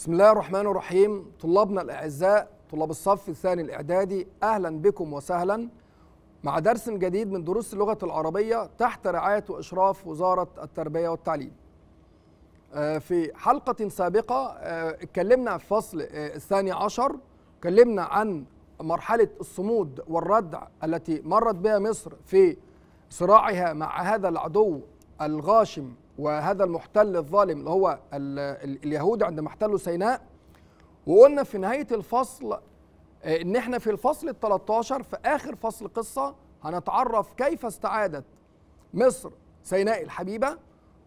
بسم الله الرحمن الرحيم طلابنا الأعزاء طلاب الصف الثاني الإعدادي أهلا بكم وسهلا مع درس جديد من دروس اللغة العربية تحت رعاية وإشراف وزارة التربية والتعليم آه، في حلقة سابقة آه، اتكلمنا في فصل آه، الثاني عشر اتكلمنا عن مرحلة الصمود والردع التي مرت بها مصر في صراعها مع هذا العدو الغاشم وهذا المحتل الظالم اللي هو اليهود عندما احتلوا سيناء وقلنا في نهايه الفصل آه، ان احنا في الفصل ال 13 في اخر فصل قصه هنتعرف كيف استعادت مصر سيناء الحبيبه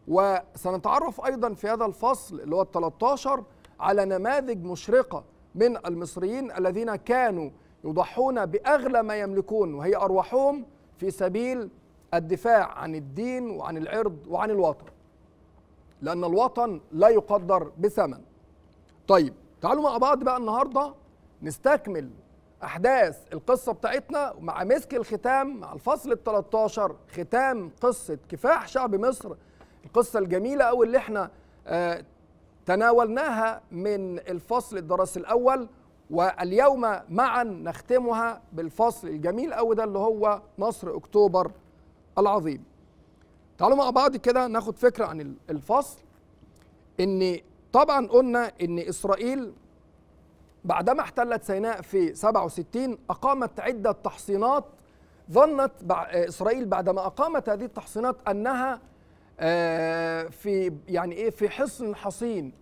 وسنتعرف ايضا في هذا الفصل اللي هو ال 13 على نماذج مشرقه من المصريين الذين كانوا يضحون باغلى ما يملكون وهي ارواحهم في سبيل الدفاع عن الدين وعن العرض وعن الوطن لأن الوطن لا يقدر بثمن طيب تعالوا مع بعض بقى النهاردة نستكمل أحداث القصة بتاعتنا مع مسك الختام مع الفصل ال 13 ختام قصة كفاح شعب مصر القصة الجميلة أو اللي احنا آه تناولناها من الفصل الدراسي الأول واليوم معا نختمها بالفصل الجميل أو ده اللي هو نصر أكتوبر العظيم تعالوا مع بعض كده ناخد فكره عن الفصل ان طبعا قلنا ان اسرائيل بعدما احتلت سيناء في 67 اقامت عده تحصينات ظنت اسرائيل بعدما اقامت هذه التحصينات انها آه، في يعني ايه في حصن حصين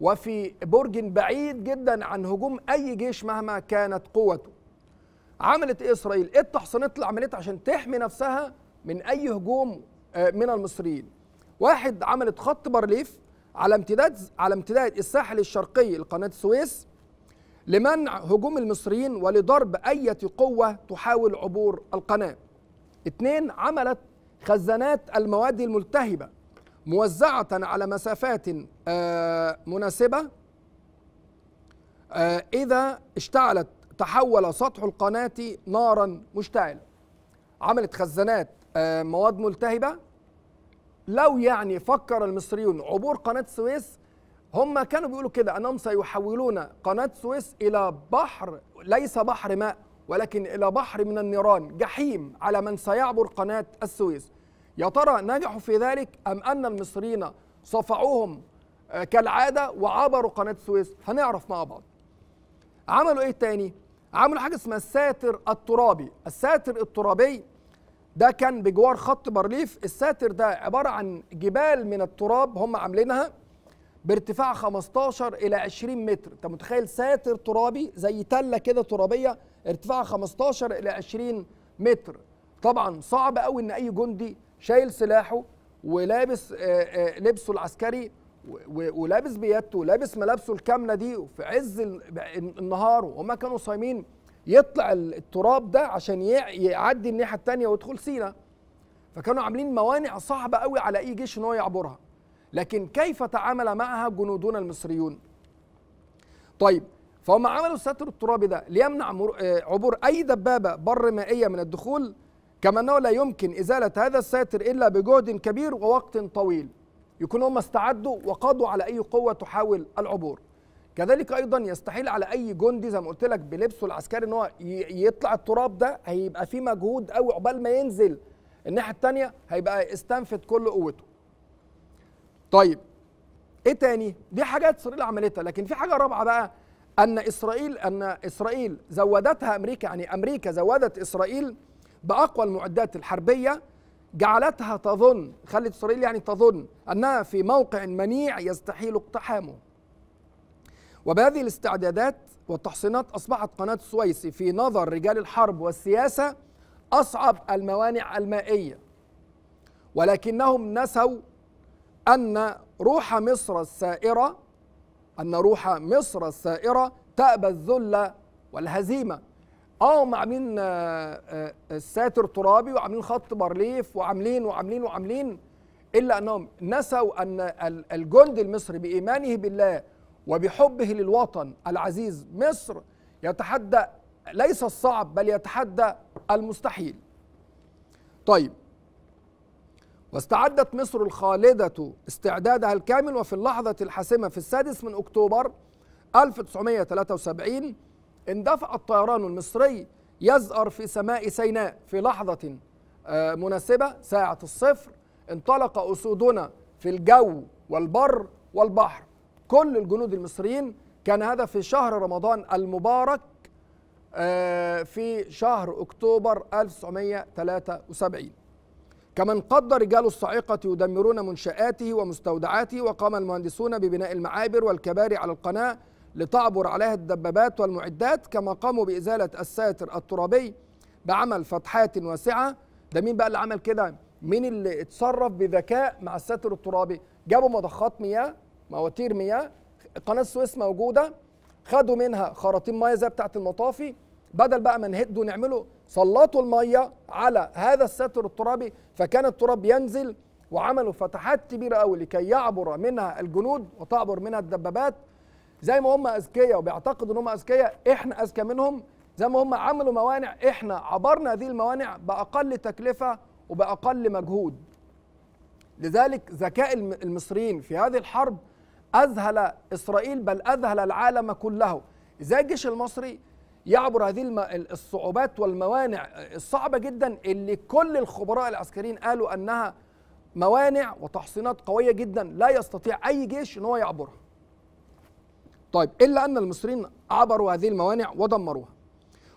وفي برج بعيد جدا عن هجوم اي جيش مهما كانت قوته عملت ايه اسرائيل ايه التحصينات اللي عملتها عشان تحمي نفسها من اي هجوم آه، من المصريين واحد عملت خط بارليف على امتداد على امتداد الساحل الشرقي لقناه السويس لمنع هجوم المصريين ولضرب اي قوه تحاول عبور القناه اثنين عملت خزانات المواد الملتهبه موزعه على مسافات آه، مناسبه آه، اذا اشتعلت تحول سطح القناه نارا مشتعله عملت خزانات آه، مواد ملتهبه لو يعني فكر المصريون عبور قناه السويس هم كانوا بيقولوا كده انهم سيحولون قناه السويس الى بحر ليس بحر ماء ولكن الى بحر من النيران جحيم على من سيعبر قناه السويس يا ترى نجحوا في ذلك ام ان المصريين صفعوهم آه، كالعاده وعبروا قناه السويس هنعرف مع بعض عملوا ايه تاني عملوا حاجه اسمها الساتر الترابي الساتر الترابي ده كان بجوار خط بارليف الساتر ده عباره عن جبال من التراب هم عاملينها بارتفاع 15 الى 20 متر انت متخيل ساتر ترابي زي تله كده ترابيه ارتفاعها 15 الى 20 متر طبعا صعب قوي ان اي جندي شايل سلاحه ولابس آه، آه، لبسه العسكري ولابس بيادته ولابس ملابسه الكامله دي وفي عز النهار وهم كانوا صايمين يطلع التراب ده عشان يعدي الناحيه الثانيه ويدخل سينا فكانوا عاملين موانع صعبه قوي على اي جيش ان هو يعبرها لكن كيف تعامل معها جنودنا المصريون طيب فهم عملوا ستر الترابي ده ليمنع آه، عبور اي دبابه بر مائيه من الدخول كما انه لا يمكن ازاله هذا الساتر الا بجهد كبير ووقت طويل يكون هم استعدوا وقضوا على اي قوه تحاول العبور كذلك ايضا يستحيل على اي جندي زي ما قلت لك بلبسه العسكري ان هو يطلع التراب ده هيبقى في مجهود قوي عقبال ما ينزل الناحيه الثانيه هيبقى استنفد كل قوته طيب ايه تاني دي حاجات اسرائيل عملتها لكن في حاجه رابعه بقى ان اسرائيل ان اسرائيل زودتها امريكا يعني امريكا زودت اسرائيل باقوى المعدات الحربيه جعلتها تظن خلت اسرائيل يعني تظن انها في موقع منيع يستحيل اقتحامه وبهذه الاستعدادات والتحصينات أصبحت قناة السويس في نظر رجال الحرب والسياسة أصعب الموانع المائية ولكنهم نسوا أن روح مصر السائرة أن روح مصر السائرة تأبى الذل والهزيمة اه عاملين آه، آه، الساتر ترابي وعاملين خط بارليف وعاملين وعاملين وعاملين الا انهم نسوا ان الجند المصري بايمانه بالله وبحبه للوطن العزيز مصر يتحدى ليس الصعب بل يتحدى المستحيل طيب واستعدت مصر الخالدة استعدادها الكامل وفي اللحظة الحاسمة في السادس من أكتوبر 1973 اندفع الطيران المصري يزأر في سماء سيناء في لحظة آه، مناسبة ساعة الصفر انطلق أسودنا في الجو والبر والبحر كل الجنود المصريين كان هذا في شهر رمضان المبارك آه، في شهر أكتوبر 1973 كما انقض رجال الصاعقة يدمرون منشآته ومستودعاته وقام المهندسون ببناء المعابر والكباري على القناة لتعبر عليها الدبابات والمعدات كما قاموا بإزالة الساتر الترابي بعمل فتحات واسعة ده مين بقى اللي عمل كده؟ مين اللي اتصرف بذكاء مع الساتر الترابي؟ جابوا مضخات مياه مواتير مياه قناه السويس موجوده خدوا منها خراطيم ميه زي بتاعه المطافي بدل بقى ما نهدوا نعمله سلطوا الميه على هذا الستر الترابي فكان التراب ينزل وعملوا فتحات كبيره قوي لكي يعبر منها الجنود وتعبر منها الدبابات زي ما هم اذكياء وبيعتقدوا ان هم اذكياء احنا اذكى منهم زي ما هم عملوا موانع احنا عبرنا هذه الموانع باقل تكلفه وباقل مجهود لذلك ذكاء المصريين في هذه الحرب أذهل إسرائيل بل أذهل العالم كله إزاي الجيش المصري يعبر هذه الصعوبات والموانع الصعبة جدا اللي كل الخبراء العسكريين قالوا أنها موانع وتحصينات قوية جدا لا يستطيع أي جيش أن هو يعبرها طيب إلا أن المصريين عبروا هذه الموانع ودمروها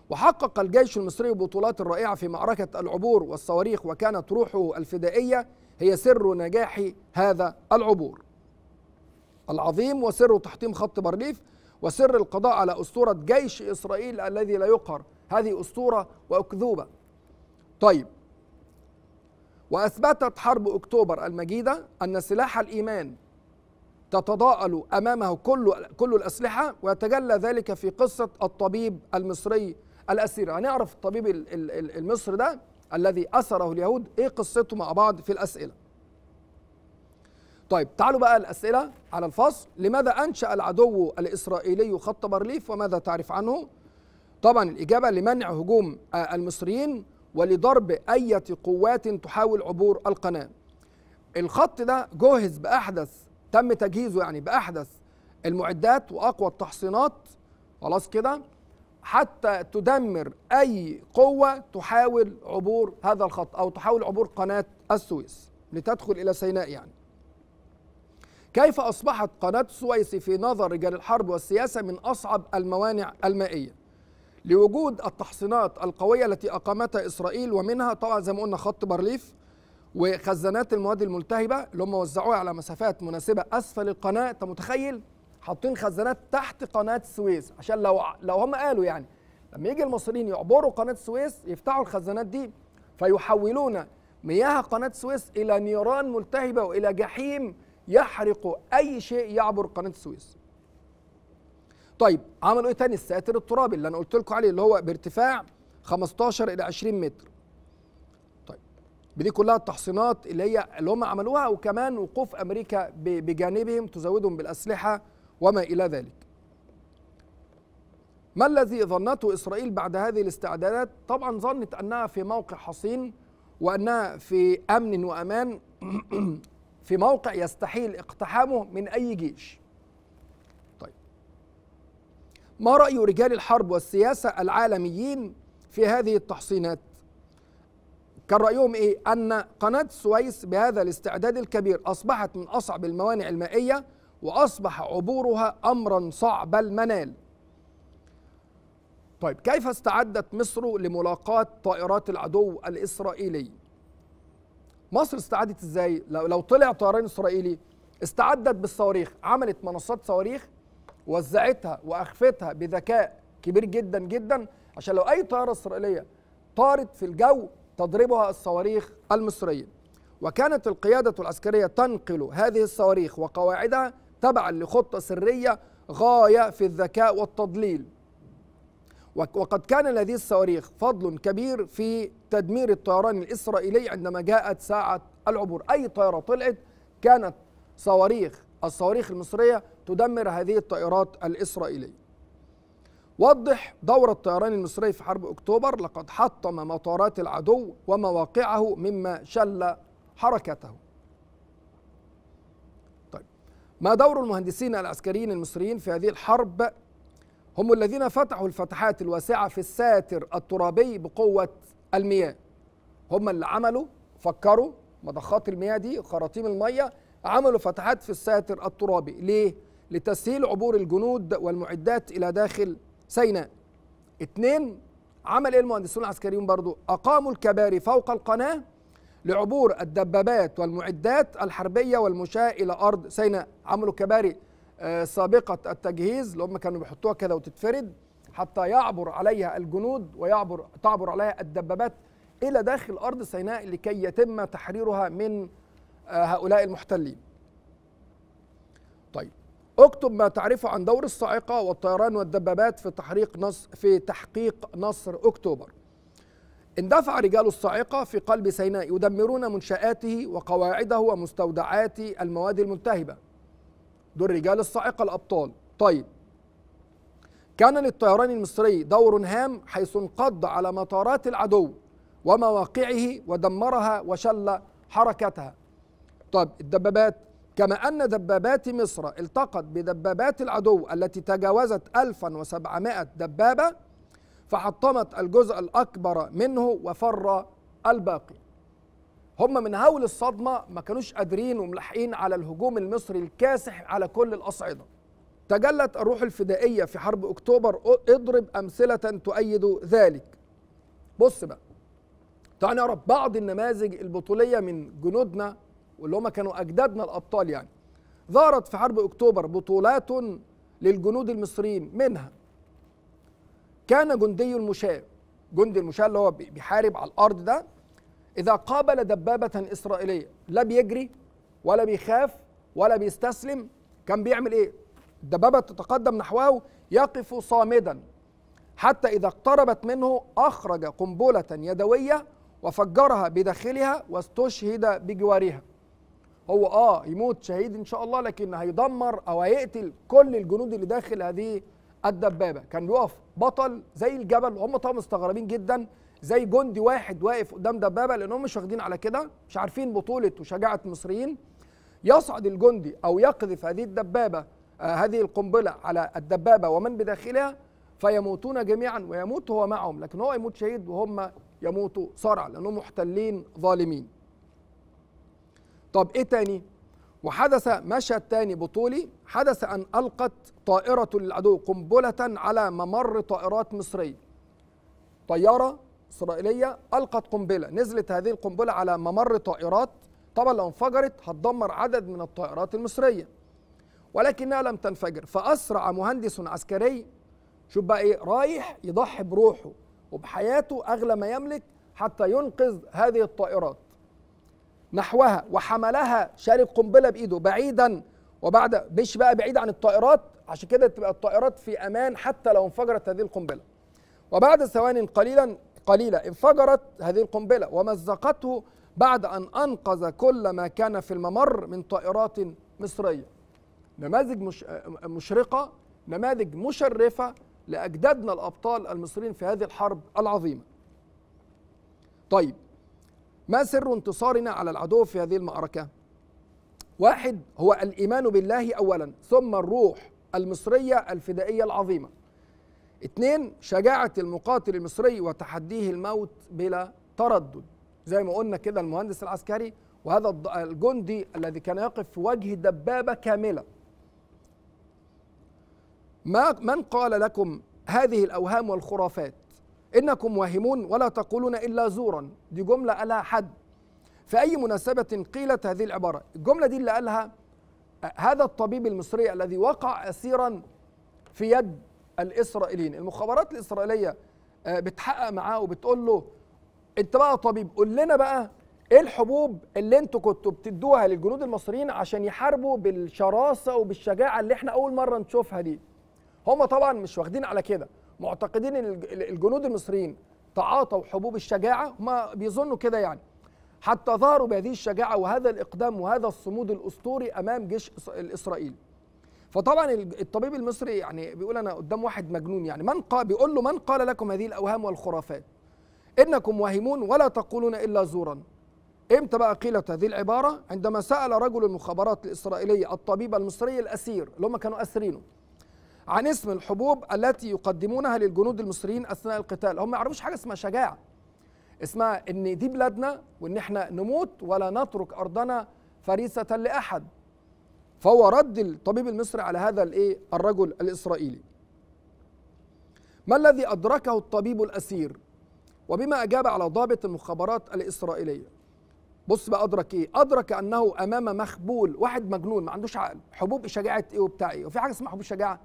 وحقق الجيش المصري بطولات رائعة في معركة العبور والصواريخ وكانت روحه الفدائية هي سر نجاح هذا العبور العظيم وسر تحطيم خط بارليف وسر القضاء على أسطورة جيش إسرائيل الذي لا يقهر هذه أسطورة وأكذوبة طيب وأثبتت حرب أكتوبر المجيدة أن سلاح الإيمان تتضاءل أمامه كل كل الأسلحة ويتجلى ذلك في قصة الطبيب المصري الأسير هنعرف الطبيب المصري ده الذي أسره اليهود إيه قصته مع بعض في الأسئلة طيب تعالوا بقى الأسئلة على الفصل لماذا أنشأ العدو الإسرائيلي خط بارليف وماذا تعرف عنه؟ طبعا الإجابة لمنع هجوم آه، المصريين ولضرب أي قوات تحاول عبور القناة الخط ده جهز بأحدث تم تجهيزه يعني بأحدث المعدات وأقوى التحصينات خلاص كده حتى تدمر أي قوة تحاول عبور هذا الخط أو تحاول عبور قناة السويس لتدخل إلى سيناء يعني كيف أصبحت قناة السويس في نظر رجال الحرب والسياسة من أصعب الموانع المائية لوجود التحصينات القوية التي أقامتها إسرائيل ومنها طبعا زي ما قلنا خط بارليف وخزانات المواد الملتهبة اللي هم وزعوها على مسافات مناسبة أسفل القناة أنت متخيل حاطين خزانات تحت قناة السويس عشان لو لو هم قالوا يعني لما يجي المصريين يعبروا قناة السويس يفتحوا الخزانات دي فيحولون مياه قناة السويس إلى نيران ملتهبة وإلى جحيم يحرق اي شيء يعبر قناه السويس طيب عملوا ايه تاني الساتر الترابي اللي انا قلت لكم عليه اللي هو بارتفاع 15 الى 20 متر طيب دي كلها التحصينات اللي هي اللي هم عملوها وكمان وقوف امريكا بجانبهم تزودهم بالاسلحه وما الى ذلك ما الذي ظنته اسرائيل بعد هذه الاستعدادات طبعا ظنت انها في موقع حصين وانها في امن وامان في موقع يستحيل اقتحامه من أي جيش طيب ما رأي رجال الحرب والسياسة العالميين في هذه التحصينات كان رأيهم إيه؟ أن قناة السويس بهذا الاستعداد الكبير أصبحت من أصعب الموانع المائية وأصبح عبورها أمرا صعب المنال طيب كيف استعدت مصر لملاقاة طائرات العدو الإسرائيلي؟ مصر استعدت ازاي لو, طلع طيران اسرائيلي استعدت بالصواريخ عملت منصات صواريخ وزعتها واخفتها بذكاء كبير جدا جدا عشان لو اي طياره اسرائيليه طارت في الجو تضربها الصواريخ المصريه وكانت القياده العسكريه تنقل هذه الصواريخ وقواعدها تبعا لخطه سريه غايه في الذكاء والتضليل وقد كان لهذه الصواريخ فضل كبير في تدمير الطيران الإسرائيلي عندما جاءت ساعة العبور أي طائرة طلعت كانت صواريخ الصواريخ المصرية تدمر هذه الطائرات الإسرائيلية وضح دور الطيران المصري في حرب أكتوبر لقد حطم مطارات العدو ومواقعه مما شل حركته طيب ما دور المهندسين العسكريين المصريين في هذه الحرب هم الذين فتحوا الفتحات الواسعة في الساتر الترابي بقوة المياه هم اللي عملوا فكروا مضخات المياه دي خراطيم المية عملوا فتحات في الساتر الترابي ليه؟ لتسهيل عبور الجنود والمعدات إلى داخل سيناء اتنين عمل ايه المهندسون العسكريون برضو أقاموا الكباري فوق القناة لعبور الدبابات والمعدات الحربية والمشاة إلى أرض سيناء عملوا كباري آه، سابقه التجهيز اللي هم كانوا بيحطوها كده وتتفرد حتى يعبر عليها الجنود ويعبر تعبر عليها الدبابات الى داخل ارض سيناء لكي يتم تحريرها من آه، هؤلاء المحتلين. طيب اكتب ما تعرفه عن دور الصاعقه والطيران والدبابات في تحريق نصر في تحقيق نصر اكتوبر. اندفع رجال الصاعقه في قلب سيناء يدمرون منشاته وقواعده ومستودعات المواد الملتهبه دول رجال الصاعقه الابطال طيب كان للطيران المصري دور هام حيث انقض على مطارات العدو ومواقعه ودمرها وشل حركتها طيب الدبابات كما أن دبابات مصر التقت بدبابات العدو التي تجاوزت 1700 دبابة فحطمت الجزء الأكبر منه وفر الباقي هم من هول الصدمه ما كانوش قادرين وملحقين على الهجوم المصري الكاسح على كل الاصعده تجلت الروح الفدائيه في حرب اكتوبر اضرب امثله تؤيد ذلك بص بقى تعال نعرف بعض النماذج البطوليه من جنودنا واللي هم كانوا اجدادنا الابطال يعني ظهرت في حرب اكتوبر بطولات للجنود المصريين منها كان جندي المشاة جندي المشاة اللي هو بيحارب على الارض ده إذا قابل دبابة إسرائيلية لا بيجري ولا بيخاف ولا بيستسلم كان بيعمل إيه؟ الدبابة تتقدم نحوه يقف صامدا حتى إذا اقتربت منه أخرج قنبلة يدوية وفجرها بداخلها واستشهد بجوارها هو آه يموت شهيد إن شاء الله لكن هيدمر أو هيقتل كل الجنود اللي داخل هذه الدبابة كان بيقف بطل زي الجبل وهم طبعا مستغربين جدا زي جندي واحد واقف قدام دبابه لانهم مش واخدين على كده مش عارفين بطوله وشجاعه المصريين يصعد الجندي او يقذف هذه الدبابه آه هذه القنبله على الدبابه ومن بداخلها فيموتون جميعا ويموت هو معهم لكن هو يموت شهيد وهم يموتوا صرع لانهم محتلين ظالمين طب ايه تاني وحدث مشهد تاني بطولي حدث ان القت طائره للعدو قنبله على ممر طائرات مصريه طياره إسرائيلية ألقت قنبلة نزلت هذه القنبلة على ممر طائرات طبعا لو انفجرت هتدمر عدد من الطائرات المصرية ولكنها لم تنفجر فأسرع مهندس عسكري شوف بقى إيه رايح يضحي بروحه وبحياته أغلى ما يملك حتى ينقذ هذه الطائرات نحوها وحملها شارك قنبلة بإيده بعيدا وبعد مش بقى بعيد عن الطائرات عشان كده تبقى الطائرات في أمان حتى لو انفجرت هذه القنبلة وبعد ثوان قليلا قليلة انفجرت هذه القنبلة ومزقته بعد أن أنقذ كل ما كان في الممر من طائرات مصرية نماذج مش مشرقة نماذج مشرفة لأجدادنا الأبطال المصريين في هذه الحرب العظيمة طيب ما سر انتصارنا على العدو في هذه المعركة؟ واحد هو الإيمان بالله أولا ثم الروح المصرية الفدائية العظيمة اتنين شجاعة المقاتل المصري وتحديه الموت بلا تردد زي ما قلنا كده المهندس العسكري وهذا الجندي الذي كان يقف في وجه دبابة كاملة ما من قال لكم هذه الأوهام والخرافات إنكم واهمون ولا تقولون إلا زورا دي جملة قالها حد في أي مناسبة قيلت هذه العبارة الجملة دي اللي قالها آه، هذا الطبيب المصري الذي وقع أسيرا في يد الاسرائيليين المخابرات الاسرائيليه آه، بتحقق معاه وبتقول له انت بقى طبيب قول لنا بقى ايه الحبوب اللي انتوا كنتوا بتدوها للجنود المصريين عشان يحاربوا بالشراسه وبالشجاعه اللي احنا اول مره نشوفها دي هم طبعا مش واخدين على كده معتقدين ان الجنود المصريين تعاطوا حبوب الشجاعه هم بيظنوا كده يعني حتى ظهروا بهذه الشجاعه وهذا الاقدام وهذا الصمود الاسطوري امام جيش الاسرائيلي فطبعا الطبيب المصري يعني بيقول انا قدام واحد مجنون يعني من قال بيقول له من قال لكم هذه الاوهام والخرافات انكم واهمون ولا تقولون الا زورا امتى بقى قيلت هذه العباره عندما سال رجل المخابرات الاسرائيليه الطبيب المصري الاسير اللي هم كانوا اسرينه عن اسم الحبوب التي يقدمونها للجنود المصريين اثناء القتال هم ما يعرفوش حاجه اسمها شجاعه اسمها ان دي بلادنا وان احنا نموت ولا نترك ارضنا فريسه لاحد فهو رد الطبيب المصري على هذا الايه الرجل الاسرائيلي ما الذي ادركه الطبيب الاسير وبما اجاب على ضابط المخابرات الاسرائيليه بص بقى ادرك ايه ادرك انه امام مخبول واحد مجنون ما عندوش عقل حبوب شجاعه ايه وبتاع ايه وفي حاجه اسمها حبوب شجاعه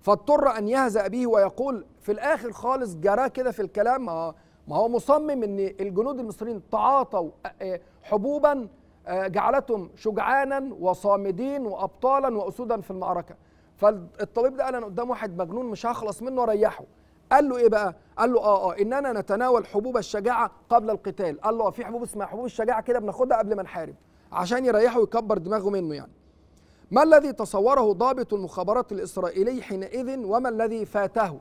فاضطر ان يهزأ به ويقول في الاخر خالص جراه كده في الكلام ما هو مصمم ان الجنود المصريين تعاطوا آه، آه، حبوبا آه، جعلتهم شجعانا وصامدين وابطالا واسودا في المعركه فالطبيب ده قال انا قدام واحد مجنون مش هخلص منه اريحه قال له ايه بقى قال له اه اه اننا نتناول حبوب الشجاعه قبل القتال قال له آه، في حبوب اسمها حبوب الشجاعه كده بناخدها قبل ما نحارب عشان يريحه ويكبر دماغه منه يعني ما الذي تصوره ضابط المخابرات الاسرائيلي حينئذ وما الذي فاته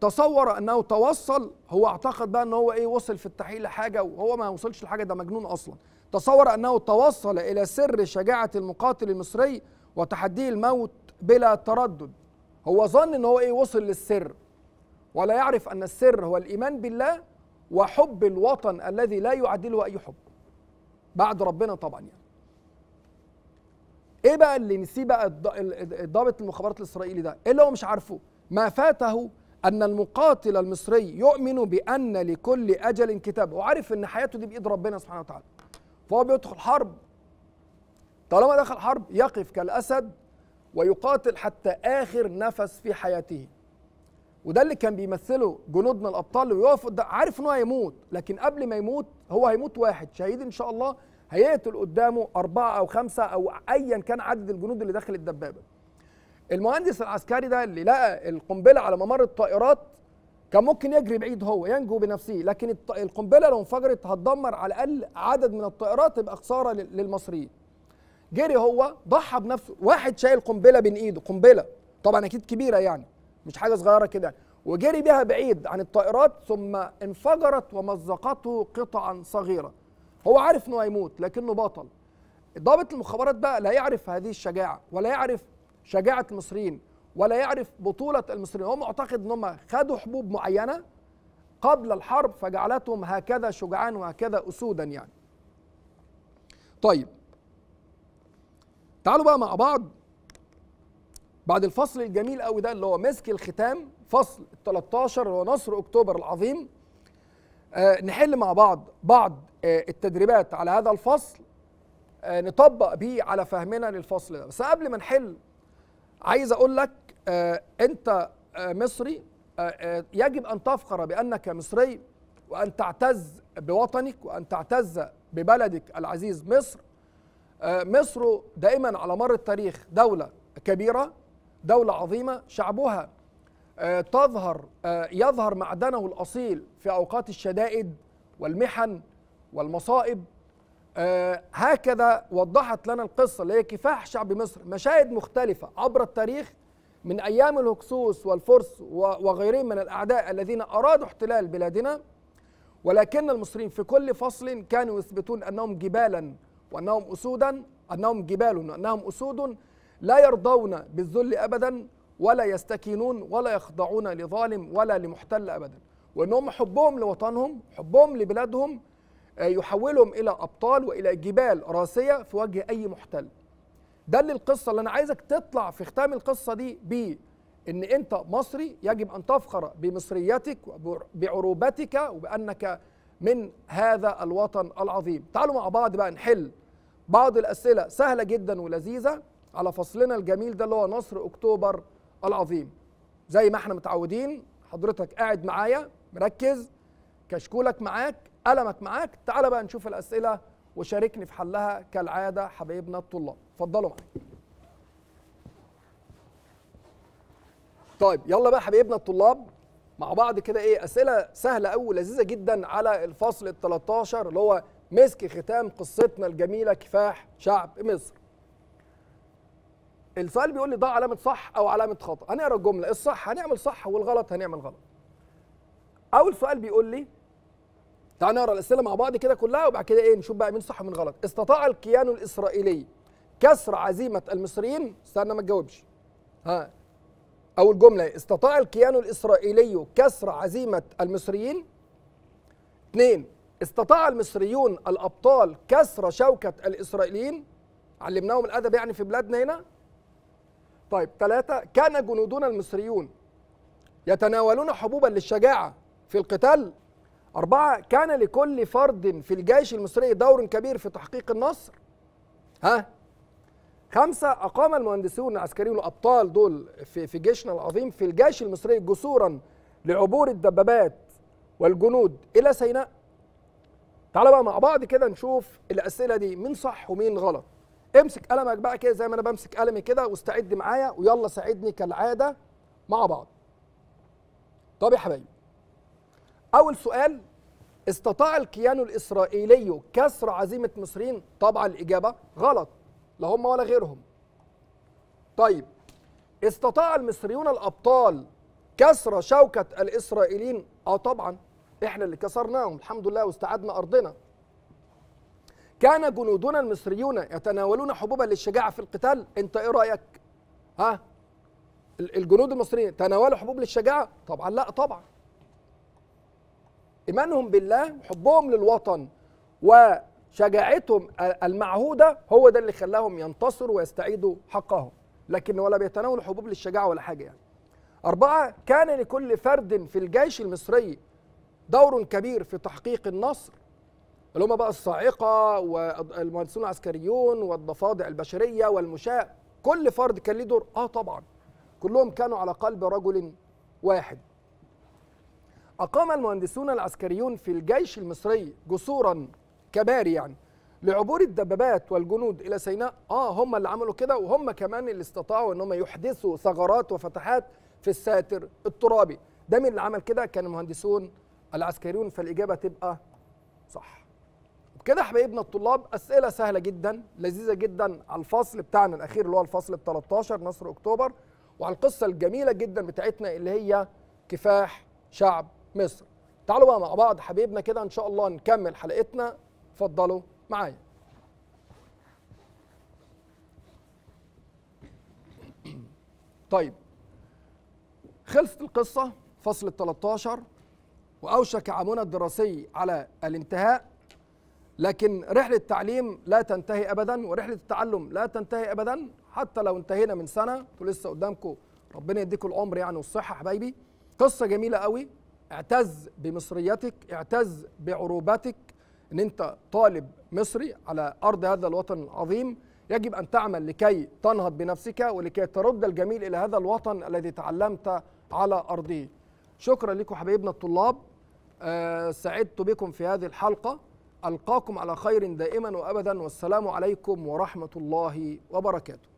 تصور انه توصل هو اعتقد بقى ان هو ايه وصل في التحقيق لحاجه وهو ما وصلش لحاجه ده مجنون اصلا تصور انه توصل الى سر شجاعه المقاتل المصري وتحدي الموت بلا تردد هو ظن ان هو ايه وصل للسر ولا يعرف ان السر هو الايمان بالله وحب الوطن الذي لا يعدله اي حب بعد ربنا طبعا يعني ايه بقى اللي نسيه بقى ضابط المخابرات الاسرائيلي ده ايه اللي هو مش عارفه ما فاته أن المقاتل المصري يؤمن بأن لكل أجل كتاب وعارف أن حياته دي بإيد ربنا سبحانه وتعالى فهو بيدخل حرب طالما دخل حرب يقف كالأسد ويقاتل حتى آخر نفس في حياته وده اللي كان بيمثله جنودنا الابطال اللي بيقف قدام عارف ان هو هيموت لكن قبل ما يموت هو هيموت واحد شهيد ان شاء الله هيقتل قدامه اربعه او خمسه او ايا كان عدد الجنود اللي داخل الدبابه المهندس العسكري ده اللي لقى القنبله على ممر الطائرات كان ممكن يجري بعيد هو ينجو بنفسه لكن القنبله لو انفجرت هتدمر على الاقل عدد من الطائرات تبقى خساره للمصريين جري هو ضحى بنفسه واحد شايل قنبله بين ايده قنبله طبعا اكيد كبيره يعني مش حاجه صغيره كده يعني. وجري بها بعيد عن الطائرات ثم انفجرت ومزقته قطعا صغيره هو عارف انه هيموت لكنه بطل ضابط المخابرات بقى لا يعرف هذه الشجاعه ولا يعرف شجاعه المصريين ولا يعرف بطوله المصريين هو معتقد أنهم خدوا حبوب معينه قبل الحرب فجعلتهم هكذا شجعان وهكذا اسودا يعني طيب تعالوا بقى مع بعض بعد الفصل الجميل قوي ده اللي هو مسك الختام فصل 13 اللي هو نصر اكتوبر العظيم آه نحل مع بعض بعض آه التدريبات على هذا الفصل آه نطبق بيه على فهمنا للفصل ده بس قبل ما نحل عايز اقول لك آه، انت آه، مصري آه، يجب ان تفخر بانك مصري وان تعتز بوطنك وان تعتز ببلدك العزيز مصر مصر دائما على مر التاريخ دوله كبيره دوله عظيمه شعبها تظهر يظهر معدنه الاصيل في اوقات الشدائد والمحن والمصائب آه، هكذا وضحت لنا القصة اللي هي كفاح شعب مصر مشاهد مختلفة عبر التاريخ من أيام الهكسوس والفرس وغيرهم من الأعداء الذين أرادوا احتلال بلادنا ولكن المصريين في كل فصل كانوا يثبتون أنهم جبالا وأنهم أسودا أنهم جبال وأنهم أسود لا يرضون بالذل أبدا ولا يستكينون ولا يخضعون لظالم ولا لمحتل أبدا وأنهم حبهم لوطنهم حبهم لبلادهم آه، يحولهم الى ابطال والى جبال راسيه في وجه اي محتل ده اللي القصه اللي انا عايزك تطلع في ختام القصه دي بيه ان انت مصري يجب ان تفخر بمصريتك وبعروبتك وبانك من هذا الوطن العظيم تعالوا مع بعض بقى نحل بعض الاسئله سهله جدا ولذيذه على فصلنا الجميل ده اللي هو نصر اكتوبر العظيم زي ما احنا متعودين حضرتك قاعد معايا مركز كشكولك معاك قلمت معاك تعال بقى نشوف الاسئله وشاركني في حلها كالعاده حبايبنا الطلاب اتفضلوا معايا طيب يلا بقى حبايبنا الطلاب مع بعض كده ايه اسئله سهله قوي لذيذه جدا على الفصل ال 13 اللي هو مسك ختام قصتنا الجميله كفاح شعب مصر السؤال بيقول لي ده علامه صح او علامه خطا هنقرا الجمله الصح هنعمل صح والغلط هنعمل غلط اول سؤال بيقول لي تعال نقرا الاسئله مع بعض كده كلها وبعد كده ايه نشوف بقى مين صح ومين غلط استطاع الكيان الاسرائيلي كسر عزيمه المصريين استنى ما تجاوبش ها اول جمله استطاع الكيان الاسرائيلي كسر عزيمه المصريين اثنين استطاع المصريون الابطال كسر شوكه الاسرائيليين علمناهم الادب يعني في بلادنا هنا طيب ثلاثه كان جنودنا المصريون يتناولون حبوبا للشجاعه في القتال أربعة كان لكل فرد في الجيش المصري دور كبير في تحقيق النصر ها خمسة أقام المهندسون العسكريون الأبطال دول في, في جيشنا العظيم في الجيش المصري جسورا لعبور الدبابات والجنود إلى سيناء تعالى بقى مع بعض كده نشوف الأسئلة دي مين صح ومين غلط امسك قلمك بقى كده زي ما أنا بمسك قلمي كده واستعد معايا ويلا ساعدني كالعادة مع بعض طب يا حبايبي أول سؤال استطاع الكيان الإسرائيلي كسر عزيمة مصرين طبعا الإجابة غلط لا هم ولا غيرهم طيب استطاع المصريون الأبطال كسر شوكة الإسرائيليين اه طبعا احنا اللي كسرناهم الحمد لله واستعدنا أرضنا كان جنودنا المصريون يتناولون حبوبا للشجاعة في القتال انت ايه رأيك ها الجنود المصريين تناولوا حبوب للشجاعة طبعا لا طبعا إيمانهم بالله وحبهم للوطن وشجاعتهم المعهودة هو ده اللي خلاهم ينتصروا ويستعيدوا حقهم لكن ولا بيتناول حبوب للشجاعة ولا حاجة يعني أربعة كان لكل فرد في الجيش المصري دور كبير في تحقيق النصر اللي هم بقى الصاعقة والمهندسون العسكريون والضفادع البشرية والمشاة كل فرد كان ليه دور آه طبعا كلهم كانوا على قلب رجل واحد أقام المهندسون العسكريون في الجيش المصري جسورا كباري يعني لعبور الدبابات والجنود إلى سيناء آه هم اللي عملوا كده وهم كمان اللي استطاعوا أنهم يحدثوا ثغرات وفتحات في الساتر الترابي ده مين اللي عمل كده كان المهندسون العسكريون فالإجابة تبقى صح وبكده حبايبنا الطلاب أسئلة سهلة جدا لذيذة جدا على الفصل بتاعنا الأخير اللي هو الفصل 13 نصر أكتوبر وعلى القصة الجميلة جدا بتاعتنا اللي هي كفاح شعب مصر تعالوا بقى مع بعض حبيبنا كده ان شاء الله نكمل حلقتنا اتفضلوا معايا طيب خلصت القصة فصل ال 13 وأوشك عامنا الدراسي على الانتهاء لكن رحلة التعليم لا تنتهي أبدا ورحلة التعلم لا تنتهي أبدا حتى لو انتهينا من سنة ولسه قدامكم ربنا يديكم العمر يعني والصحة حبايبي قصة جميلة قوي اعتز بمصريتك اعتز بعروبتك ان انت طالب مصري على ارض هذا الوطن العظيم يجب ان تعمل لكي تنهض بنفسك ولكي ترد الجميل الى هذا الوطن الذي تعلمت على ارضه شكرا لكم حبايبنا الطلاب أه سعدت بكم في هذه الحلقه القاكم على خير دائما وابدا والسلام عليكم ورحمه الله وبركاته